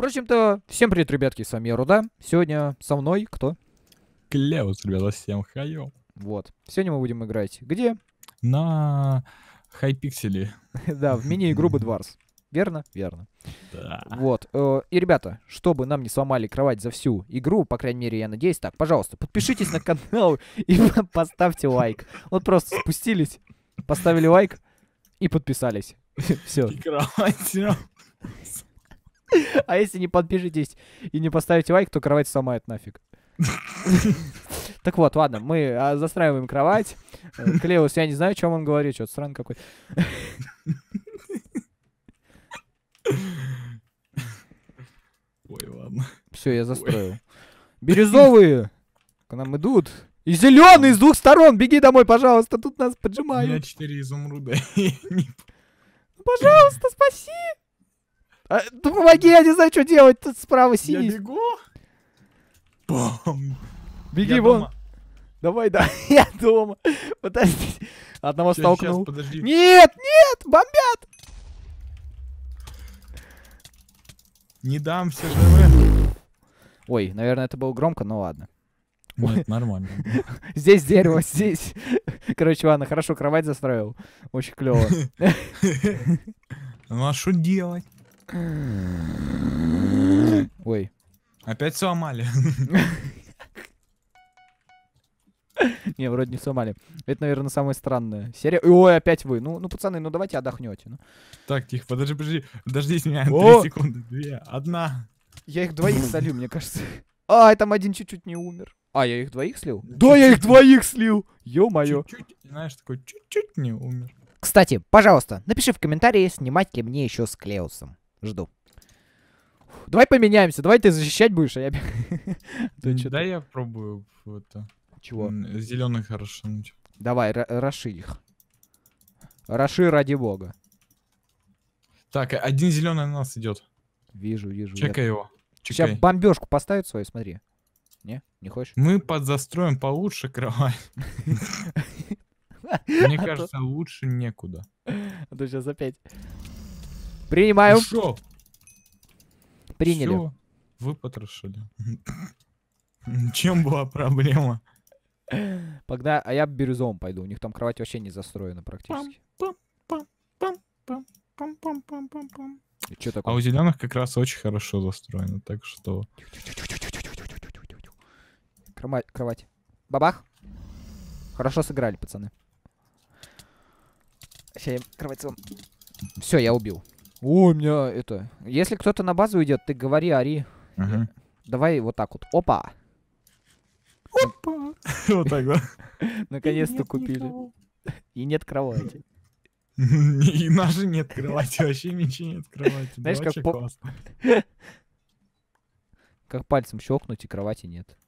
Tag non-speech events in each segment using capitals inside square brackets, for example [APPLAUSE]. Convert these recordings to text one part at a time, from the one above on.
Впрочем-то, всем привет, ребятки, с вами я, Руда. Сегодня со мной кто? Клеус, ребята, всем хайо. Вот. Сегодня мы будем играть где? На хайпикселе. [LAUGHS] да, в мини-игру [LAUGHS] Бедварс. Верно? Верно. Да. Вот. Э, и, ребята, чтобы нам не сломали кровать за всю игру, по крайней мере, я надеюсь, так, пожалуйста, подпишитесь на канал [LAUGHS] и поставьте лайк. Вот просто спустились, поставили лайк и подписались. Все. [LAUGHS] А если не подпишетесь и не поставите лайк, то кровать сломает нафиг. [LAUGHS] Так вот, ладно, мы а, застраиваем кровать. Э, Клеус, я не знаю, о чем он говорит, что-то странный какой. Ой, ладно. Все, я застроил. [LAUGHS] Бирюзовые к нам идут. И зеленый с двух сторон. Беги домой, пожалуйста, тут нас поджимают. У меня четыре изумруда. Ну, пожалуйста, спаси. А, да помоги, я не знаю, что делать. Тут справа синий. Я бегу? Бам. Беги я вон. Дома. Давай, да. [LAUGHS] я дома. Подожди. Одного сейчас, столкнул. Сейчас, подожди. Нет, нет, бомбят. Не дам, все живы. Ой, наверное, это было громко, но ладно. Нет, ну, нормально. [LAUGHS] Здесь дерево, здесь. [LAUGHS] Короче, ладно, хорошо, кровать застроил. Очень клево. Ну а что делать? Ой. Опять сломали. [LAUGHS] Не, вроде не сломали. Это, наверное, самое странное. Серия... Ой, опять вы. Ну, ну пацаны, ну давайте отдохнете. Ну. Так, тихо, подожди, подожди. Дождись меня. О! Три секунды. Две. Одна. Я их двоих [LAUGHS] солю, мне кажется. А, там один чуть-чуть не умер. А, я их двоих слил? Да, я их двоих слил! Ё-моё. Чуть-чуть, знаешь, такой чуть-чуть не умер. Кстати, пожалуйста, напиши в комментарии, снимать ли мне еще с Клеусом. Жду. Давай поменяемся, давай ты защищать будешь, а я... [LAUGHS] Ну, да я пробую это... Чего? Зеленых хорошо. Давай, расширь их. Раши ради бога. Так, один зеленый на нас идет. Вижу, вижу. Чекай его. Сейчас бомбежку поставит свою, смотри. Не? Не хочешь? Мы подзастроим получше кровать. [LAUGHS] Мне а кажется, лучше некуда. А то сейчас опять Принимаю. Шо? Приняли. Всё. Вы потрошили. [LAUGHS] Чем была проблема? Погнали, а я бирюзовым пойду. У них там кровать вообще не застроена практически. Что такое? А у зеленых как раз очень хорошо застроено, так что... Кровать. Кровать. Бабах. Хорошо сыграли, пацаны. Сейчас я кровать слом. Все, я убил. О, у меня это... Если кто-то на базу идет, ты говори, ари, Угу. Давай вот так вот. Опа! Опа! [LAUGHS] Вот так, вот, [LAUGHS] Наконец-то купили. И нет кровати. [LAUGHS] И наши нет кровати, вообще ничего нет кровати. Знаешь, как Как пальцем щелкнуть, и кровати нет.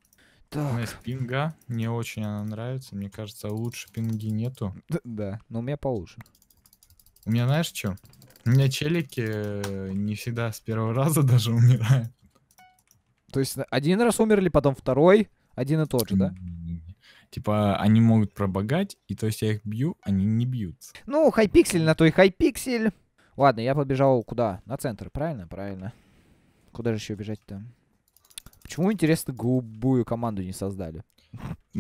Так. У нас пинга. Мне очень она нравится. Мне кажется, лучше пинги нету. Да, но у меня получше. У меня знаешь что? У меня челики э, не всегда с первого раза [LAUGHS] даже умирают. То есть один раз умерли, потом второй, один и тот же, да? Типа, они могут пробогать, и то есть я их бью, они не бьются. Ну, хайпиксель на той хайпиксель. Ладно, я побежал куда? На центр, правильно? Правильно. Куда же еще бежать-то? Почему, интересно, голубую команду не создали? [LAUGHS] [LAUGHS]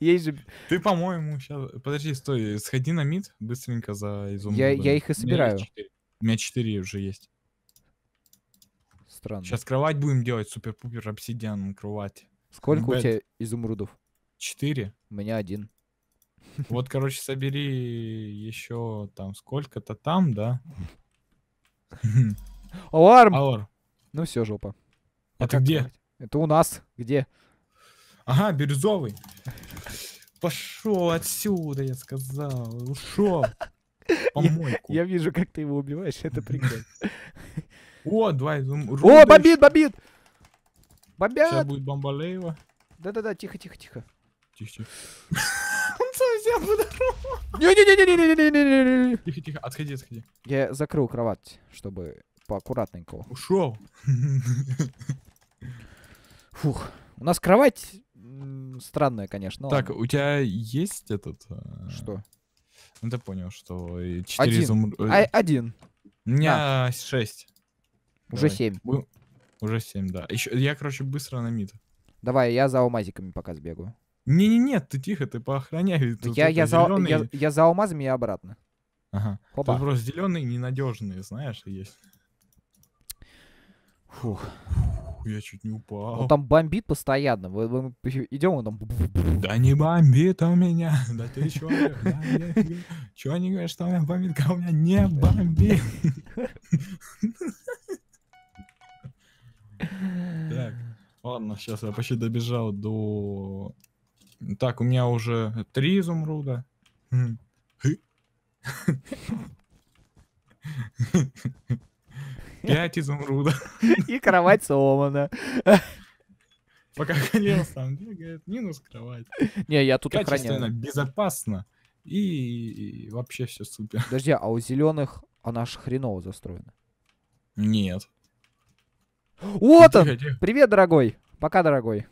Есть же... Ты, по-моему, сейчас... Подожди, стой, сходи на мид быстренько за изумруды. Я, я их и собираю. У меня четыре уже есть. Странно. Сейчас кровать будем делать, супер-пупер обсидиан кровать. Сколько Бэт. у тебя изумрудов? Четыре. У меня один. [LAUGHS] Вот, короче, собери еще там сколько-то там, да? [LAUGHS] Аларм! Аларм. Ну все, жопа. Это где? Это у нас. Где? Ага, бирюзовый. Пошел отсюда, я сказал. Ушел. «Ну [LAUGHS] Помойку. Я, я вижу, как ты его убиваешь, это прикольно. [LAUGHS] О, давай. О, бомбит, бомбит! Бомбят! Сейчас будет бомбалеева. Да-да-да, тихо-тихо-тихо. Тихо-тихо. [LAUGHS] Он совсем подорвал. Не-не-не-не-не-не-не-не-не. Тихо-тихо, не отходи, отходи. Я закрыл кровать, чтобы поаккуратненько. Ушел. Фух. У нас кровать странное, конечно. Так, ладно. у тебя есть этот... Э, что? Ну ты понял, что 4 Один. Изумруд... А, э, один. У меня а. 6. Уже Давай. 7. У... Уже 7, да. Еще... Я, короче, быстро на мид. Давай, я за алмазиками пока сбегаю. Не-не-не, ты тихо, ты поохраняй. Тут я, я, за, я, я за алмазами и обратно. Ага. Тут просто зеленые ненадежные, знаешь, есть. Фух я чуть не упал. Он там бомбит постоянно. Мы, мы идем, он там... Да не бомбит у меня. [LAUGHS] Да ты чё? чё они говорят, что у меня бомбит? Кого у меня не бомбит? Так, ладно, сейчас я почти добежал до... Так, у меня уже три изумруда. Хм. Пять изумрудов. [LAUGHS] И кровать сломана. [LAUGHS] Пока ходил сам, говорит, минус кровать. Не, я тут охраняю. безопасно. И вообще все супер. Подожди, а у зеленых она же хреново застроена. Нет. Вот он! Привет, дорогой! Пока, дорогой.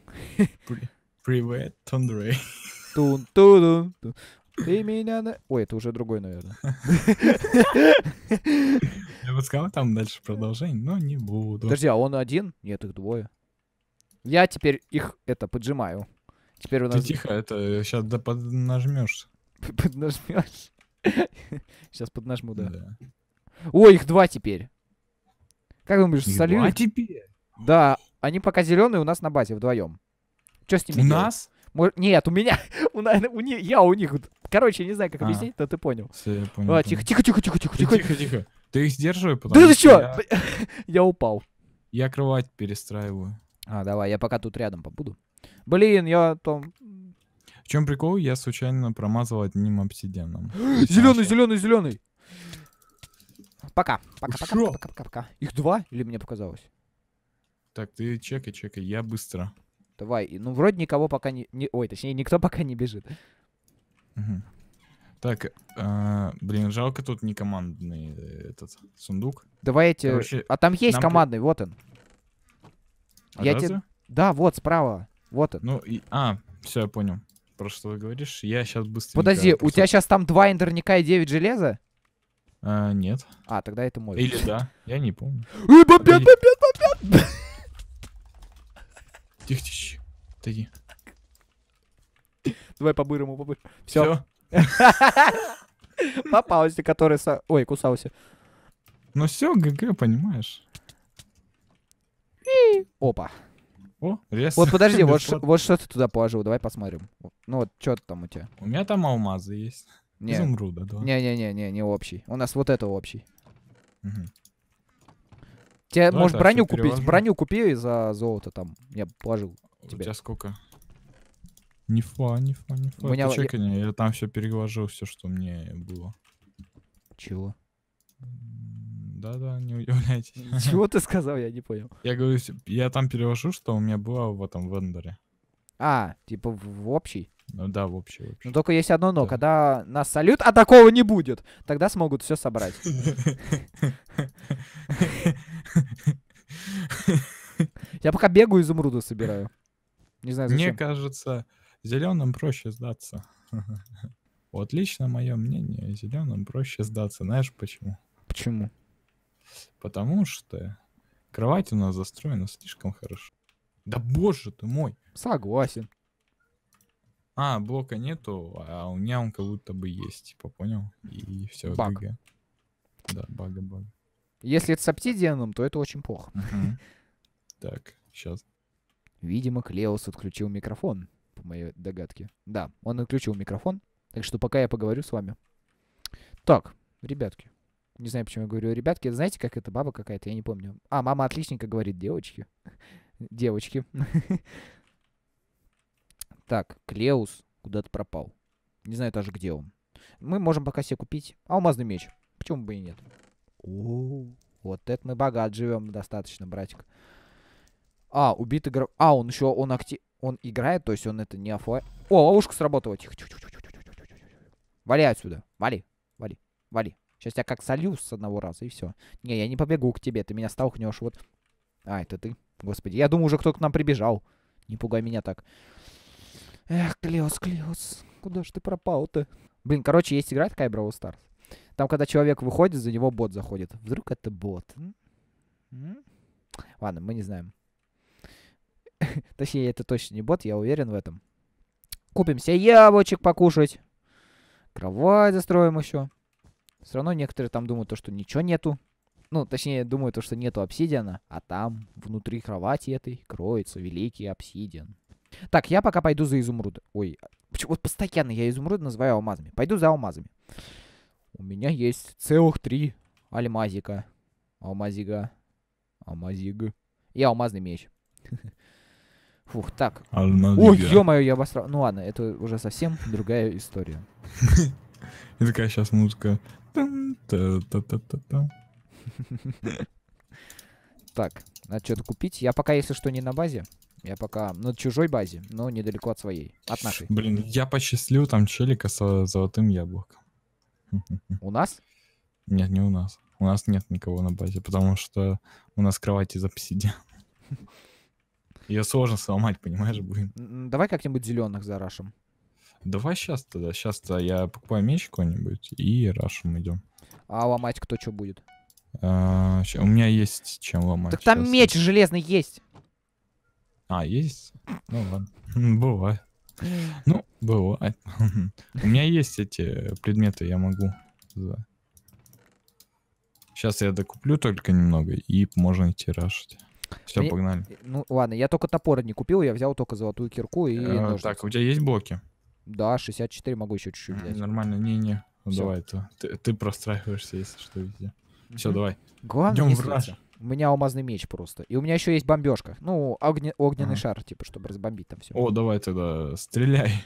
Привет, Тундрей. Тун-тун-тун. Ты меня... На... Ой, это уже другой, наверное. Я бы сказал, там дальше продолжение, но не буду. Подожди, а он один? Нет, их двое. Я теперь их, это, поджимаю. Теперь у нас... Ты тихо, это, сейчас э, да поднажмешь. [LAUGHS] Поднажмешь? Сейчас поднажму, да. О, их два теперь. Как думаешь, солью? А теперь? Да, они пока зеленые у нас на базе вдвоем. Что с ними? У нас? нет, у меня, [LAUGHS] у, у, я у них. Короче, не знаю, как а. объяснить, да ты понял. Все, понял. Тихо, тихо, тихо, тихо, тихо, тихо. Тихо, тихо. Ты их сдерживай, потому Да ты что? [LAUGHS] Я упал. Я кровать перестраиваю. А, давай, я пока тут рядом побуду. Блин, я там... В чем прикол? Я случайно промазал одним обсидианом. зеленый, зеленый, зеленый. Пока. Пока, пока, пока, пока, пока, пока. Их два или мне показалось? Так, ты чекай, чекай, я быстро. Давай. И, ну, вроде никого пока не, не... Ой, точнее, никто [LAUGHS] пока не бежит. Угу. Так, э, блин, жалко тут не командный э, этот сундук. Давайте... Короче, а там есть командный, при... вот он. А я тебе... Да, вот справа. Вот он. Ну, и... а, все, я понял. Про что ты говоришь? Я сейчас быстро. Подожди, просто... у тебя сейчас там два интерника и 9 железа? А, нет. А, тогда это мой. Или да, я не помню. [LAUGHS] Тихо, тихо. Отойди. Давай по-бырому, [LAUGHS] по Все. Попался паузе, который... Ой, кусался. Ну все, ГГ, понимаешь. Опа. О, рез. Вот подожди, [LAUGHS] вот, вот что ты туда положил, давай посмотрим. Ну вот, что там у тебя? У меня там алмазы есть. Не. Изумруда, да. Не-не-не, не, не общий. У нас вот это общий. Угу. Тебе, ну, может, броню купить. Броню купи за золото там. Я положил тебе. У тебя сколько? Не фа, не фа, не фа. У меня... Чекай, я... я там все переложил, все, что мне было. Чего? Да-да, не удивляйтесь. [LAUGHS] Чего ты сказал, я не понял. Я говорю, я там переложу что у меня было в этом вендоре. А, типа в, в общий? Ну да, в общий. В общий. Но ну только есть одно но, да. когда нас салют, а такого не будет, тогда смогут все собрать. [LAUGHS] [LAUGHS] Я пока бегаю, изумруда собираю. Не знаю, зачем. Мне кажется, зеленым проще сдаться. [LAUGHS] Вот лично мое мнение, зеленым проще сдаться. Знаешь почему? Почему? Потому что кровать у нас застроена слишком хорошо. Да боже ты мой! Согласен. А, блока нету, а у меня он как будто бы есть, типа, понял? И все, Баг. Да, бага, бага. Если это с обсидианом, то это очень плохо. [LAUGHS] Так, сейчас. Видимо, Клеус отключил микрофон, по моей догадке. Да, он отключил микрофон, так что пока я поговорю с вами. Так, ребятки. Не знаю, почему я говорю ребятки. Знаете, как это баба какая-то, я не помню. А, мама отличника говорит девочки. [LAUGHS] Девочки. [LAUGHS] Так, Клеус куда-то пропал. Не знаю даже, где он. Мы можем пока себе купить алмазный меч. Почему бы и нет? О, вот это мы богат живем достаточно, братик. А, убит игр, А, он еще, он актив... Он играет, то есть он это не офлайн. О, ловушка сработала. Тихо, тихо, тихо, тихо, тихо, тихо, тихо. Вали отсюда. Вали, вали, вали. Сейчас я как солью с одного раза, и все. Не, я не побегу к тебе, ты меня столкнешь. Вот. А, это ты. Господи, я думаю, уже кто к нам прибежал. Не пугай меня так. Эх, Клеос, Клеос, куда ж ты пропал-то? Блин, короче, есть игра такая Brawl Stars. Там, когда человек выходит, за него бот заходит. Вдруг это бот? Ладно, мы не знаем. [LAUGHS] Точнее, это точно не бот, я уверен в этом. Купим себе яблочек покушать. Кровать застроим еще. Все равно некоторые там думают, что ничего нету. Ну, точнее, думают, что нету обсидиана. А там, внутри кровати этой, кроется великий обсидиан. Так, я пока пойду за изумруд. Ой, а, почему вот постоянно я изумруд называю алмазами. Пойду за алмазами. У меня есть целых три альмазика. Алмазига. Алмазиг. И алмазный меч. [LAUGHS] Фух, так. Алмазига. Ой, ё-моё, я обосрал. Ну ладно, это уже совсем другая история. [LAUGHS] И такая сейчас музыка. [LAUGHS] Так, надо что-то купить. Я пока, если что, не на базе. Я пока на чужой базе, но недалеко от своей. От нашей. Блин, я посчастлил там челика с золотым яблоком. [LAUGHS] У нас? Нет, не у нас. У нас нет никого на базе, потому что у нас кровати за обсидиана. Ее сложно сломать, понимаешь, будет. Давай как-нибудь зеленых зарашим. Давай сейчас тогда. Сейчас-то я покупаю меч какой-нибудь и рашим идем. А ломать кто что будет? А, у меня есть чем ломать. Так там сейчас. меч железный есть. А, есть? Ну ладно. [LAUGHS] Бывает. Ну, бывает. [LAUGHS] У меня есть эти э, предметы, я могу. Сейчас я докуплю только немного, и можно идти рашить. Все, погнали. Ну ладно, я только топор не купил, я взял только золотую кирку и. А, так, у тебя есть блоки? Да, 64 могу еще чуть-чуть взять. Нормально, не-не. давай, то. Ты, простраиваешься, если что, везде. Все, давай. Главное, Идем в раз. У меня алмазный меч просто. И у меня еще есть бомбежка. Ну, огня... огненный а. шар, типа, чтобы разбомбить там все. О, давай тогда стреляй.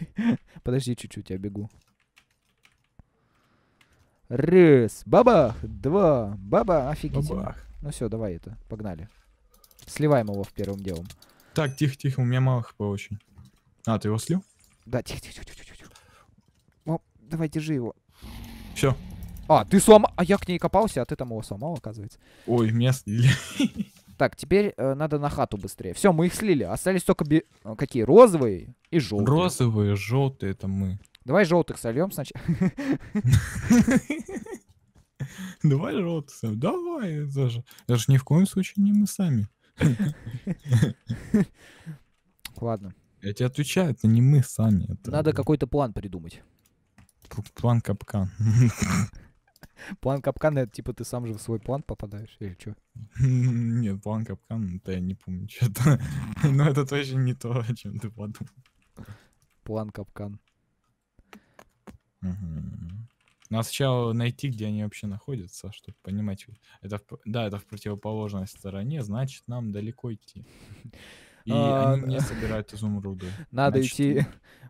[LAUGHS] Подожди чуть-чуть, я бегу. Раз, бабах, два, баба, офигеть! Бабах. Ну все, давай это, погнали. Сливаем его в первым делом. Так, тихо-тихо, у меня мало хп очень. А, ты его слил? Да, тихо-тихо-тихо-тихо. давай, держи его. Все, а, ты сломал... А я к ней копался, а ты там его сломал, оказывается. Ой, меня [LAUGHS] Так, теперь э, надо на хату быстрее. Все, мы их слили. Остались только би... Э, какие? Розовые и желтые. Розовые, желтые это мы. Давай желтых сольем сначала. [LAUGHS] Давай желтых сольем. Давай. даже даже ни в коем случае не мы сами. [LAUGHS] Ладно. Я тебе отвечаю, это не мы сами. Надо какой-то план придумать. План капкан. План капкан, это типа ты сам же в свой план попадаешь или что? [LAUGHS] Нет, план капкан, это я не помню что-то. [LAUGHS] Но это точно не то, о чем ты подумал. План капкан. Надо сначала найти, где они вообще находятся, чтобы понимать. Это в, да, это в противоположной стороне, значит, нам далеко идти. [LAUGHS] И а, они не собирают изумруды. [LAUGHS] Надо идти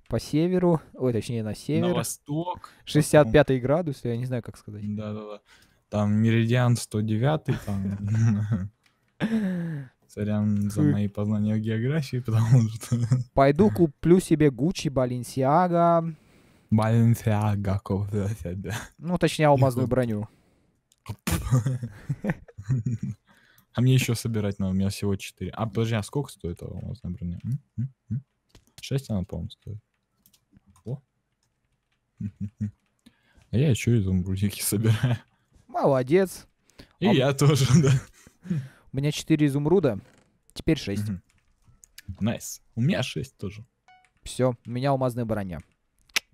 по северу, ой, точнее на север. На восток. 65 [LAUGHS] потом... градус, я не знаю, как сказать. Да-да-да. Там меридиан 109, там... Сорян [LAUGHS] за мои познания в географии, потому что... Пойду куплю себе Гуччи, Баленсиага. Баленсиага куплю себе. Ну, точнее, алмазную броню. А мне еще собирать надо, у меня всего 4. А, подожди, а сколько стоит алмазная броня? 6 она, по-моему, стоит. О. [LAUGHS] А я еще и изумрудики собираю. Молодец. И а... я тоже, [LAUGHS] да. У меня 4 изумруда, теперь 6. Найс. Nice. У меня 6 тоже. Все, у меня алмазная броня.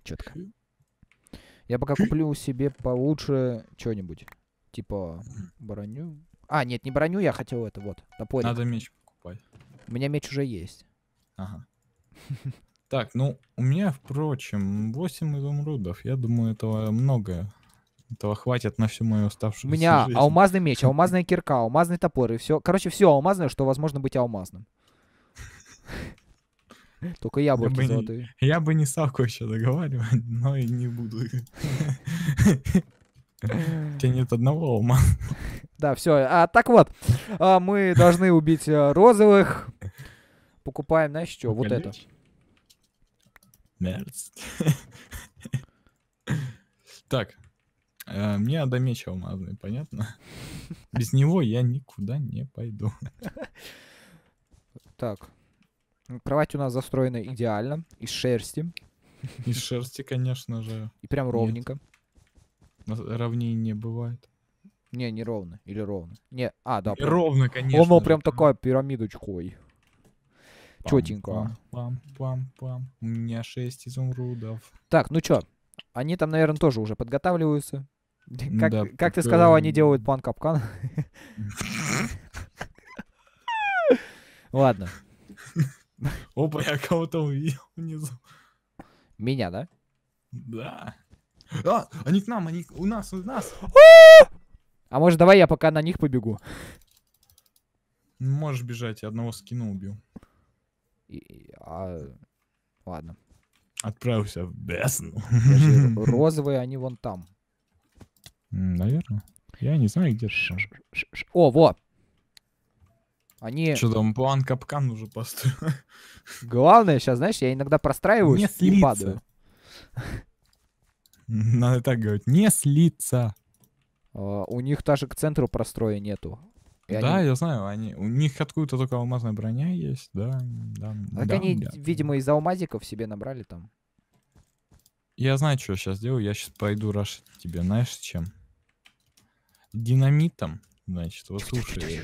Четко. Я пока куплю себе получше что-нибудь. Типа броню. А, нет, не броню, я хотел это, вот, топорик. Надо меч покупать. У меня меч уже есть. Ага. [LAUGHS] Так, ну, у меня, впрочем, 8 изумрудов. Я думаю, этого много. Этого хватит на всю мою оставшуюся. У меня жизнь. алмазный меч, [LAUGHS] алмазная кирка, алмазный топор и все. Короче, все алмазное, что возможно быть алмазным. [LAUGHS] Только яблоки я золотые. я бы не Савку еще договаривал, но и не буду тебя нет одного ума. [LAUGHS] Да, все. А так вот, а мы должны убить э, розовых. Покупаем, знаешь, что? Вот это. Мерзь. [LAUGHS] Так, э, мне надо меч алмазный, понятно? [LAUGHS] Без него я никуда не пойду. Так. Кровать у нас застроена идеально, из шерсти. Из шерсти, конечно же. И прям ровненько. Нет равнение бывает. Не, не ровно. Или ровно. Не, а, да. Не прям. Ровно, конечно. Оно прям такая пирамидочкой. Четенько. Пам-пам-пам. У меня 6 изумрудов. Так, ну чё? Они там, наверное, тоже уже подготавливаются. Как, да, как ты э, сказал, они делают план капкан. [LAUGHS] Ладно. Опа, я кого-то увидел внизу. Меня, да? Да. А, они к нам, они у нас, у нас. А! а может, давай я пока на них побегу? Можешь бежать, я одного скину убью. И, а... Ладно. Отправился в бездну. [LAUGHS] Розовые, они вон там. Наверное. Я не знаю, где. О, во! Они... Что там, план капкан уже построил. Главное сейчас, знаешь, я иногда простраиваюсь не и падаю. [LAUGHS] Надо так говорить. Не слиться. Uh, у них даже к центру простроя нету. И да, они... я знаю, они, у них откуда-то только алмазная броня есть, да. да так да, они, да. видимо, из за алмазиков себе набрали там. Я знаю, что я сейчас делаю. Я сейчас пойду рашить тебе, знаешь, чем? Динамитом, значит. Вот слушай.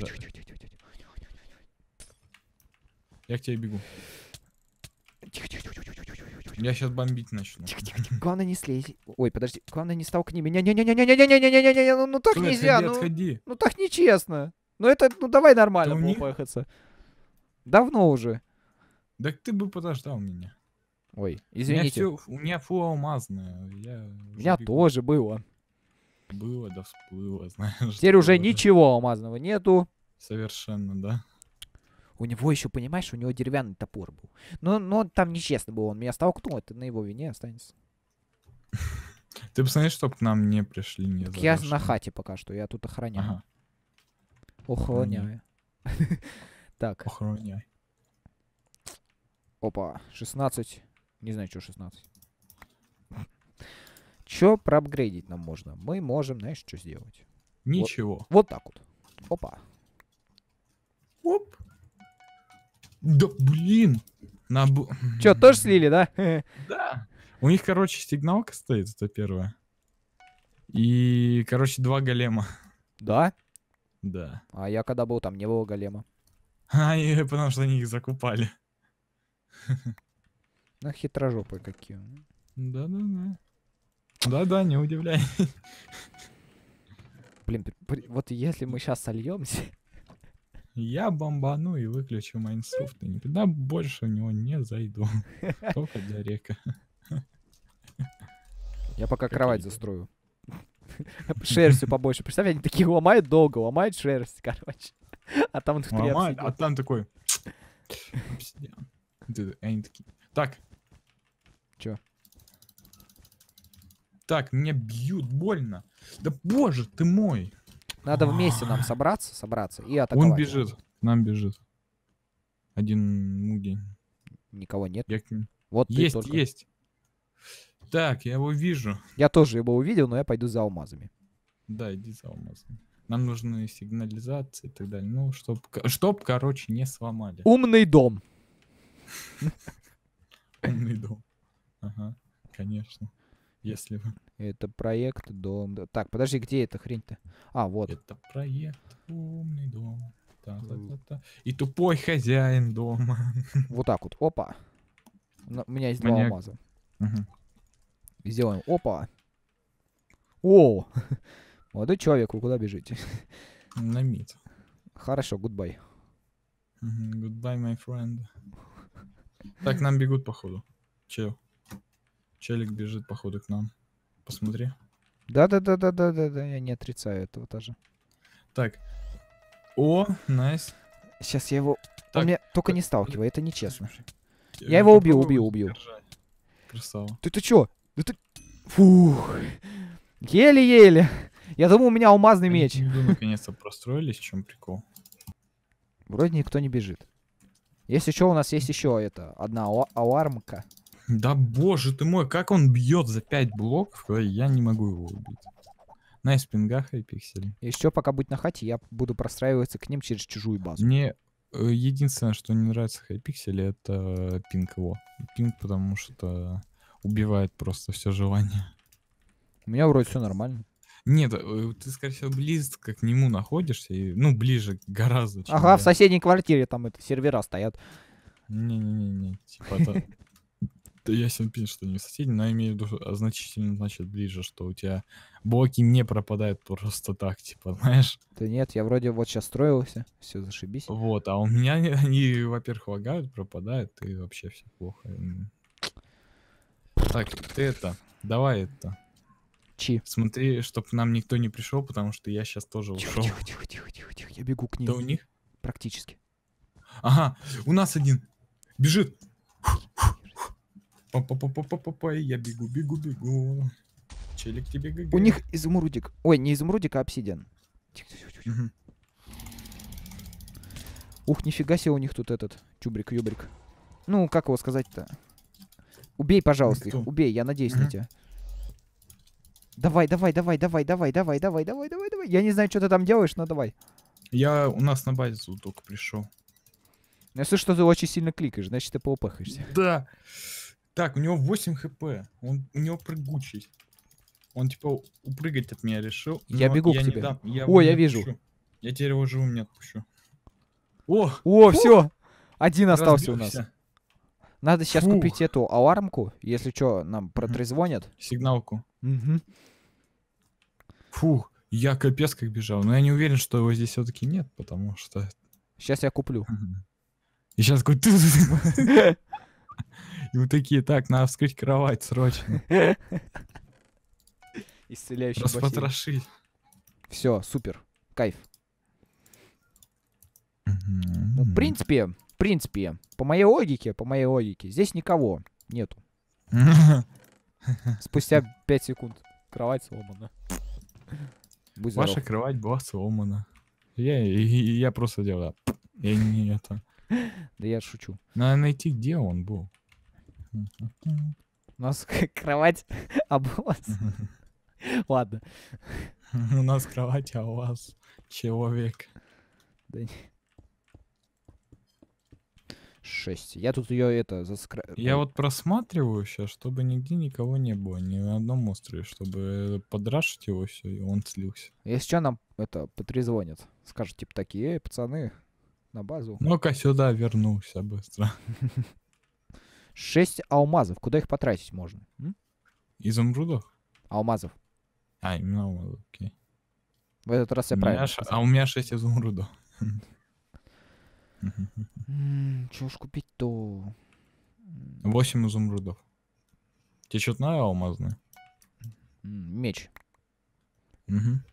Я к тебе бегу. Я сейчас бомбить начну. Тихо, тихо, тихо. Главное не слезь. Ой, подожди. Главное не столкни меня. Не-не-не-не-не-не-не-не-не-не. Ну, ну так Стой, нельзя. Отходи, ну, отходи. ну так нечестно. Ну это, ну давай нормально поехаться. Давно уже. Так ты бы подождал меня. Ой, извините. У меня, все, у меня фу алмазное. Я у меня бегу. тоже было. Было, да всплыло, знаешь. Теперь уже было. ничего алмазного нету. Совершенно, да. У него еще, понимаешь, у него деревянный топор был. Но, но там нечестно было, он меня столкнул, это на его вине останется. Ты посмотри, чтоб к нам не пришли. Не так я на хате пока что, я тут охраняю. Ага. Охраняю. [LAUGHS] Так. Охраняю. Опа, 16. Не знаю, что 16. Чё проапгрейдить нам можно? Мы можем, знаешь, что сделать? Ничего. Вот, вот так вот. Опа. Да блин! На... Че, тоже слили, да? Да. У них, короче, сигналка стоит, это первое. И, короче, два голема. Да? Да. А я когда был, там не было голема. А, [LAUGHS] и, потому что они их закупали. [LAUGHS] На хитрожопы какие. Да-да-да. Да-да, не удивляй. Блин, вот если мы сейчас сольемся я бомбану и выключу Майнсофт, и никогда больше в него не зайду. [LAUGHS] Только для река. Я пока кровать застрою. [LAUGHS] Шерстью побольше. Представь, они такие ломают долго, ломают шерсть, [LAUGHS] короче. А там Ломают, а там такой... [SNIFFS] Они такие... Так. Чё? Так, меня бьют больно. Да боже ты мой! Надо вместе нам а. собраться, собраться и атаковать. Он бежит, к нам бежит. Один муги. Никого нет. Я... Вот есть, только... есть. Так, я его вижу. Я тоже его увидел, но я пойду за алмазами. Да, иди за алмазами. Нам нужны сигнализации и так далее. Ну, чтоб, чтоб короче, не сломали. Умный дом. [LAUGHS] Умный дом. Ага, конечно. Если бы. [LAUGHS] Это проект дом. Так, подожди, где эта хрень-то? А, вот. Это проект умный дом. Та -та -та -та. И тупой хозяин дома. [LAUGHS] Вот так вот. Опа. У меня есть Маньяк. два алмаза. Угу. Сделаем. Опа. О! [LAUGHS] Молодой человек, вы куда бежите? На мид. Хорошо, гудбай. Goodbye, my friend. Так, нам бегут, походу. Чего? Челик бежит, походу, к нам. Посмотри. Да-да-да-да-да-да, я не отрицаю этого даже. Так. О, найс. Nice. Сейчас я его... Так. Он меня только не э, сталкивай, это нечестно. Я, я его убью, убью, убью. Держать. Красава. Ты ты чё? Да ты... Фух. Еле-еле. Я думал, у меня алмазный Они меч. наконец-то простроились, в чем прикол. Вроде никто не бежит. Если что, у нас есть еще это, одна ауармка. Да боже ты мой, как он бьет за 5 блоков, э, я не могу его убить. Найс спингах и пиксели. Еще пока будь на хате, я буду простраиваться к ним через чужую базу. Мне э, единственное, что не нравится хайпикселе, это пинг его. Пинг, потому что убивает просто все желание. У меня вроде все нормально. Нет, э, ты, скорее всего, близко к нему находишься, и, ну, ближе гораздо. Чем ага, я. в соседней квартире там это сервера стоят. Не-не-не, типа это... Да я пин, что не соседи, но имею в виду а значительно, значит, ближе, что у тебя блоки не пропадают просто так, типа, [LAUGHS] знаешь. Да нет, я вроде вот сейчас строился, все, зашибись. Вот, а у меня они, они во-первых, лагают, пропадают, и вообще все плохо. Так, ты это, давай это. Чи. Смотри, чтобы нам никто не пришел, потому что я сейчас тоже тихо, ушел. Тихо, тихо, тихо, тихо, тихо, я бегу к ним. Да у них? Практически. Ага, у нас один. Бежит па па па я бегу, бегу, бегу. Челик тебе бегу. У них изумрудик. Ой, не изумрудик, а обсидиан. Ух, нифига себе у них тут этот чубрик-юбрик. Ну, как его сказать-то? Убей, пожалуйста, Кто? их. Убей, я надеюсь на тебя. Давай, давай, давай, давай, давай, давай, давай, давай, давай, давай. Я не знаю, что ты там делаешь, но давай. Я у нас на базе только пришел. Ну, я Если что, ты очень сильно кликаешь, значит, ты поупахаешься. Да. Так, у него 8 хп. Он, у него прыгучий. Он типа упрыгать от меня решил. Я бегу я к тебе. Дам, я О, я вижу. Отпущу. Я теперь его живым не отпущу. О! О, все! Один остался Разбился. у нас. Надо сейчас Фух. купить эту алармку, если что, нам протрезвонят. Сигналку. Угу. Фух, я капец как бежал. Но я не уверен, что его здесь все-таки нет, потому что... Сейчас я куплю. [LAUGHS] И сейчас такой... [LAUGHS] И вот такие, так, надо вскрыть кровать срочно. [LAUGHS] Исцеляющий Распотрошить. Все, супер. Кайф. Ну, в принципе, в принципе, по моей логике, по моей логике, здесь никого нету. [LAUGHS] Спустя 5 секунд кровать сломана. Будь Ваша здоров. кровать была сломана. Я, я, я просто делал. Я не это. [LAUGHS] Да я шучу. Надо найти, где он был. У нас [LAUGHS] кровать, [LAUGHS] а у вас... [LAUGHS] Ладно. У нас кровать, а у вас человек. Да не... 6. Я тут ее это заскр. Я э, вот просматриваю сейчас, чтобы нигде никого не было, ни на одном острове, чтобы э, подрашить его все, и он слился. Если что, нам это потрезвонят. Скажут, типа, такие, э, пацаны, на базу. Ну-ка сюда вернулся быстро. 6 алмазов. Куда их потратить можно? М? Изумрудов? Алмазов. А, именно алмазов, окей. В этот раз я у правильно. Ш... А у меня 6 изумрудов. Чего ж купить-то? 8 изумрудов. Тебе на алмазная? Меч.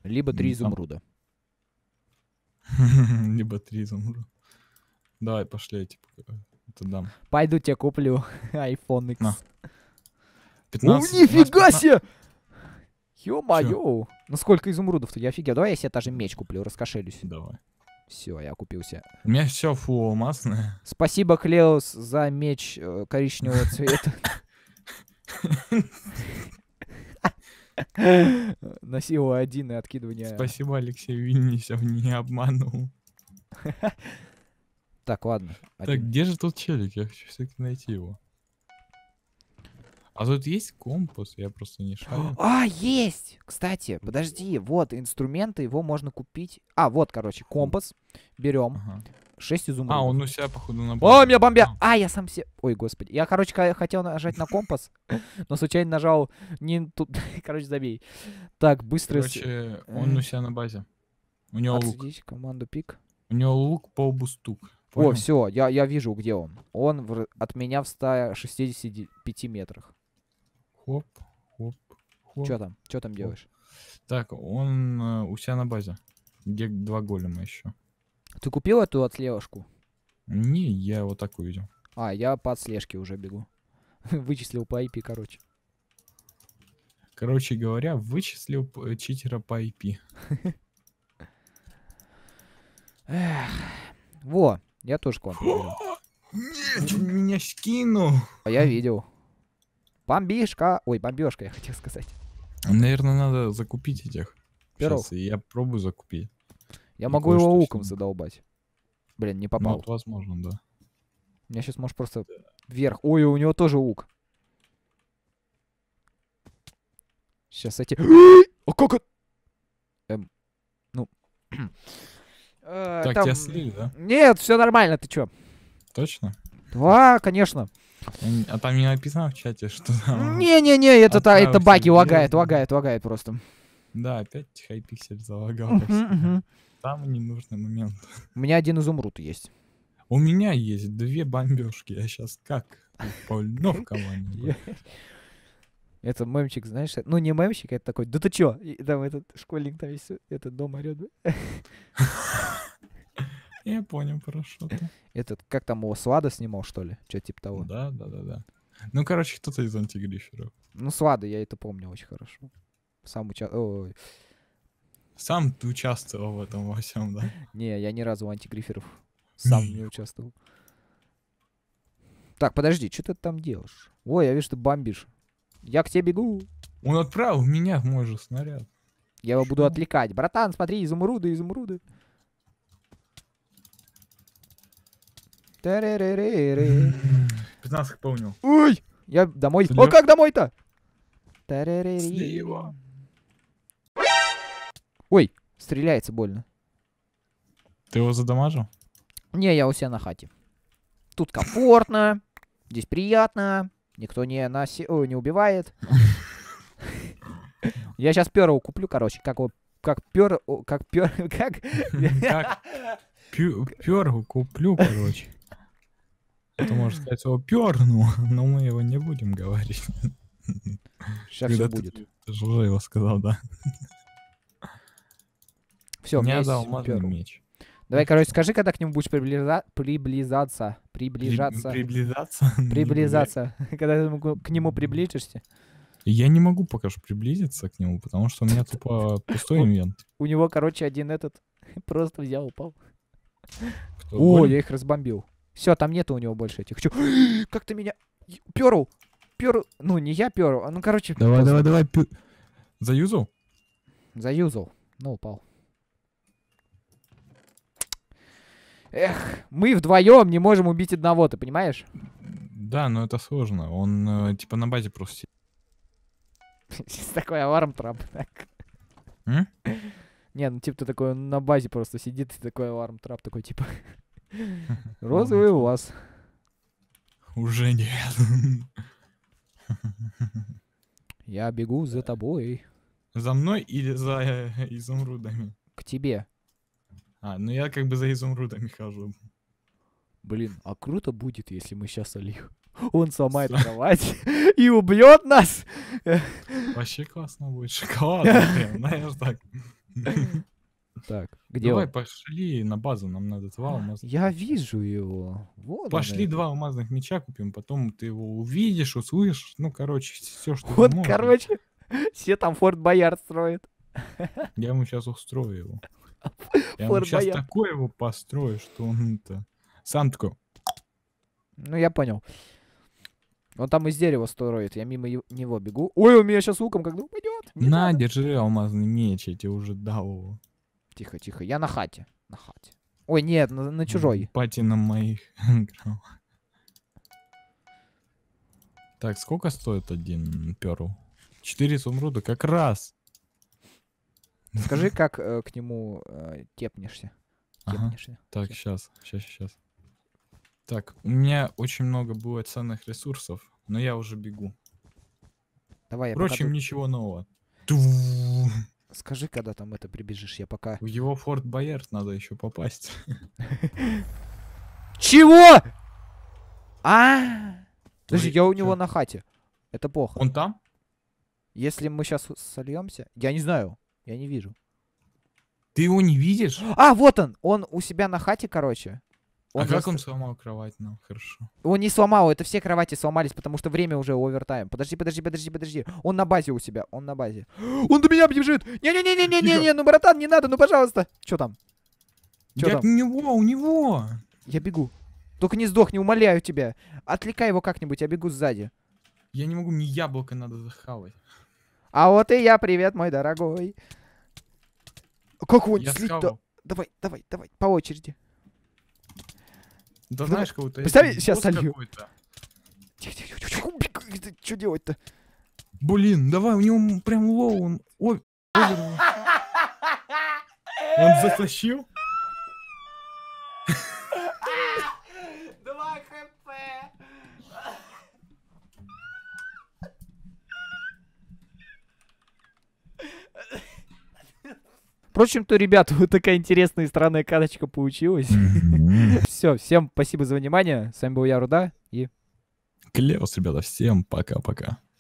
Либо три изумруда. [LAUGHS] Либо три изумруда. Давай, пошли, я это дам. Пойду тебе куплю [LAUGHS] iPhone X. На. 15, О, нифига 15... себе! Ё-моё! Ну сколько изумрудов-то? Я офигел. Давай я себе даже меч куплю, раскошелюсь. Давай. Все, я купился. У меня все фу масное. Спасибо, Клеус, за меч э, коричневого цвета. [LAUGHS] Носи его один и откидывание. Спасибо, Алексей Виннися, не обманул. [LAUGHS] Так, ладно. Один. Так, где же тот челик? Я хочу все-таки найти его. А тут есть компас? Я просто не шарю. [GASPS] А, есть! Кстати, подожди, вот инструменты, его можно купить. А, вот, короче, компас. Берем. Ага. 6 изумрудов. А, он у себя, походу, на О, меня бомбят! А, а я сам себе... Ой, господи. Я, короче, хотел нажать на компас, [LAUGHS] но случайно нажал не тут... [LAUGHS] Короче, забей. Так, быстро... Короче, он э. у себя на базе. У него лук. команду пик. У него лук по бустук. Понял? О, все, я, я вижу, где он. Он в, от меня в 165 метрах. Хоп, хоп, хоп. Что там? Что там хоп. делаешь? Так, он э, у себя на базе. Где два голема еще. Ты купил эту отслежку? Не, я его так увидел. А, я по отслежке уже бегу. [LAUGHS] Вычислил по IP, короче. Короче говоря, вычислил э, читера по IP. [LAUGHS] во, я тоже к вам прибежал. [GASPS] Нет, меня скинул. А я видел. Бомбишка. Ой, бомбежка, я хотел сказать. Наверное, надо закупить этих. Перов. Сейчас я пробую закупить. Я могу его луком все... задолбать. Блин, не ну, попал. Ну, вот возможно, да. Я сейчас может просто вверх. Ой, у него тоже лук. Сейчас эти... [GASPS] А как это? Эм, ну... [CLEARS THROAT] Э, так, там... тебя слили, да? Нет, все нормально, ты чё? Точно? Да, конечно. А там не написано в чате, что там... Не-не-не, это, а, это баги, лагает, лагает, лагает просто. Да, опять хайпиксель залагал. Uh -huh, uh -huh. Там ненужный момент. У меня один изумруд есть. У меня есть две бомбежки, я сейчас как? Пальну в кого-нибудь. [LAUGHS] Это мемчик, знаешь, э, ну не мемчик, это такой, да ты чё? И там этот школьник там весь, этот дом орёт. [LAUGHS] Я понял, хорошо. Этот, как там, его Слада снимал, что ли? Что типа того? Да, да, да, да. Ну, короче, кто-то из антигриферов. Ну, Слада, я это помню очень хорошо. Сам участвовал. Сам ты участвовал в этом во всем, да? [LAUGHS] Не, я ни разу антигриферов сам не участвовал. Так, подожди, что ты там делаешь? О, я вижу, ты бомбишь. Я к тебе бегу. Он отправил меня в мой же снаряд. Я его буду отвлекать. Братан, смотри, изумруды, изумруды. Тарарарары. 15 хп у него. Ой! Я домой. Слеп? О, как домой-то? Слева. Ой, стреляется больно. Ты его задамажил? Не, я у себя на хате. Тут комфортно, здесь приятно. Никто не, наси... О, не убивает. [LAUGHS] Я сейчас перо куплю, короче, как вот как пер, как пер, [LAUGHS] как... Как перу куплю, короче. это можно сказать его перну, но мы его не будем говорить. Сейчас все будет. Ты уже его сказал, да. Все, у меня есть меч. Давай, короче, скажи, когда к нему будешь приблиза... приблизаться. Приближаться. При... Приблизаться? [LAUGHS] Ну, приблизаться. [LAUGHS] Когда ты к нему приблизишься? Я не могу пока что приблизиться к нему, потому что у меня тупо [LAUGHS] пустой инвент. У него, короче, один этот просто взял, упал. О, я их разбомбил. Все, там нету у него больше этих. [GASPS] Как ты меня... Перл! Перл! Ну, не я перл, а, ну, короче... Давай, давай, давай. Заюзал? Заюзал. Ну, упал. Эх, мы вдвоем не можем убить одного, ты понимаешь? Да, но это сложно. Он э, типа на базе просто [LAUGHS] такой аварм Трамп, так. Не, ну типа ты такой на базе просто сидит, такой аварм Трамп, такой типа... [LAUGHS] Розовый у вас. Уже нет. Я бегу за тобой. За мной или за э, изумрудами? К тебе. А, ну я как бы за изумрудами хожу. Блин, а круто будет, если мы сейчас Олег. [LAUGHS] Он сломает кровать [LAUGHS] и убьет нас. [LAUGHS] Вообще классно будет. Шоколад, прям, знаешь, так. Так, где Давай, он? пошли на базу, нам надо два а, алмазных. Я вижу его. Вот пошли он, два алмазных меча купим, потом ты его увидишь, услышишь, ну, короче, все, что Вот, короче, все там Форт Боярд строят. Я ему сейчас устрою его. [LAUGHS] Флэр сейчас такое его построю, что он-то... Сам такой... Ну, я понял. Он там из дерева строит, я мимо него бегу. Ой, у меня сейчас луком как-то упадет. На, надо. держи алмазный меч, я тебе уже дал его. Тихо, тихо, я на хате. На хате. Ой, нет, на, на чужой. Пати на моих [LAUGHS] Так, сколько стоит один перл? Четыре сумруда, как раз. Скажи, как э, к нему э, тепнешься. Так, сейчас, сейчас, сейчас. Так, у меня очень много будет ценных ресурсов, но я уже бегу. Давай, я Впрочем, пока... ничего нового. Скажи, когда там это прибежишь, я пока... В его Форт Боярд надо еще попасть. [LAUGHS] Чего? А? Подожди, я у него на хате. Это плохо. Он там? Если мы сейчас сольемся, я не знаю. Я не вижу. Ты его не видишь? А, вот он! Он у себя на хате, короче. А он а как он сломал кровать? Ну, хорошо. Он не сломал, это все кровати сломались, потому что время уже овертайм. Подожди, подожди, подожди, подожди. Он на базе у себя, он на базе. [GASPS] Он до меня бежит! Не-не-не-не-не-не, ну, братан, не надо, ну, пожалуйста. Чё там? Чё Я там? у него, у него! Я бегу. Только не сдохни, умоляю тебя. Отвлекай его как-нибудь, я бегу сзади. Я не могу, мне яблоко надо захавать. А вот и я, привет, мой дорогой. Как его слить-то? Давай, давай, давай, по очереди. Да знаешь, кого-то... Представь, сейчас солью. Тихо, что делать-то? Блин, давай, у него прям лоу, он... он засощил? Впрочем, то, ребят, [LAUGHS] вот такая интересная и странная карточка получилась. [LAUGHS] Все, всем спасибо за внимание. С вами был я, Руда, и... Клеус, ребята, всем пока-пока.